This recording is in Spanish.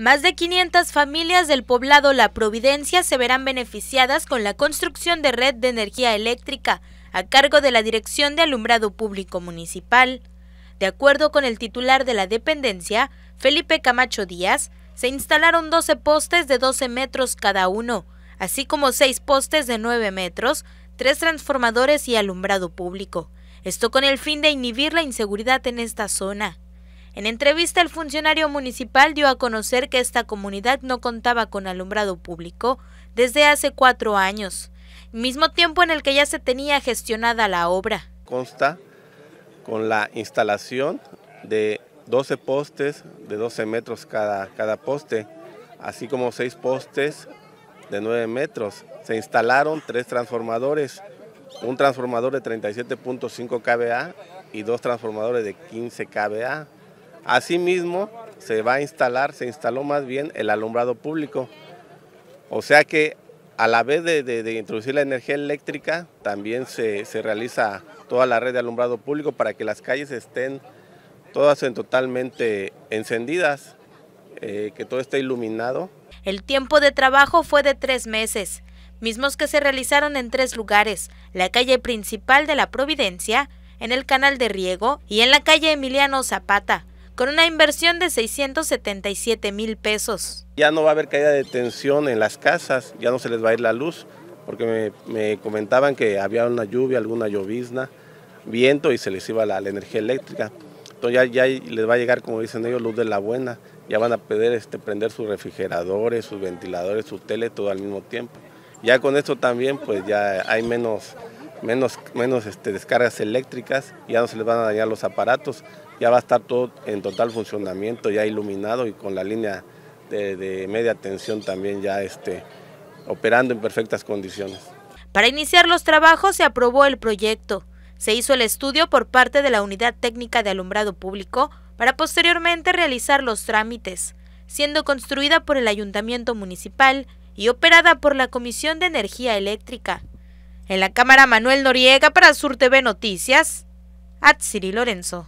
Más de 500 familias del poblado La Providencia se verán beneficiadas con la construcción de red de energía eléctrica a cargo de la Dirección de Alumbrado Público Municipal. De acuerdo con el titular de la dependencia, Felipe Camacho Díaz, se instalaron 12 postes de 12 metros cada uno, así como 6 postes de 9 metros, 3 transformadores y alumbrado público. Esto con el fin de inhibir la inseguridad en esta zona. En entrevista, el funcionario municipal dio a conocer que esta comunidad no contaba con alumbrado público desde hace cuatro años, mismo tiempo en el que ya se tenía gestionada la obra. Consta con la instalación de 12 postes de 12 metros cada, cada poste, así como 6 postes de 9 metros. Se instalaron tres transformadores, un transformador de 37.5 kVA y dos transformadores de 15 kVA. Asimismo, se va a instalar, se instaló más bien el alumbrado público. O sea que a la vez de, introducir la energía eléctrica, también se, realiza toda la red de alumbrado público para que las calles estén todas totalmente encendidas, eh, que todo esté iluminado. El tiempo de trabajo fue de tres meses, mismos que se realizaron en tres lugares, la calle principal de La Providencia, en el canal de riego y en la calle Emiliano Zapata, con una inversión de 677 mil pesos. Ya no va a haber caída de tensión en las casas, ya no se les va a ir la luz, porque me, comentaban que había una lluvia, alguna llovizna, viento y se les iba la, energía eléctrica. Entonces ya, les va a llegar, como dicen ellos, luz de la buena. Ya van a poder este, prender sus refrigeradores, sus ventiladores, sus tele, todo al mismo tiempo. Ya con esto también, pues ya hay menos menos, menos este, descargas eléctricas, ya no se les van a dañar los aparatos, ya va a estar todo en total funcionamiento, ya iluminado y con la línea de, media tensión también ya este, operando en perfectas condiciones. Para iniciar los trabajos se aprobó el proyecto. Se hizo el estudio por parte de la Unidad Técnica de Alumbrado Público para posteriormente realizar los trámites, siendo construida por el Ayuntamiento Municipal y operada por la Comisión de Energía Eléctrica, en la cámara Manuel Noriega para Sur TV Noticias, Atsiri Lorenzo.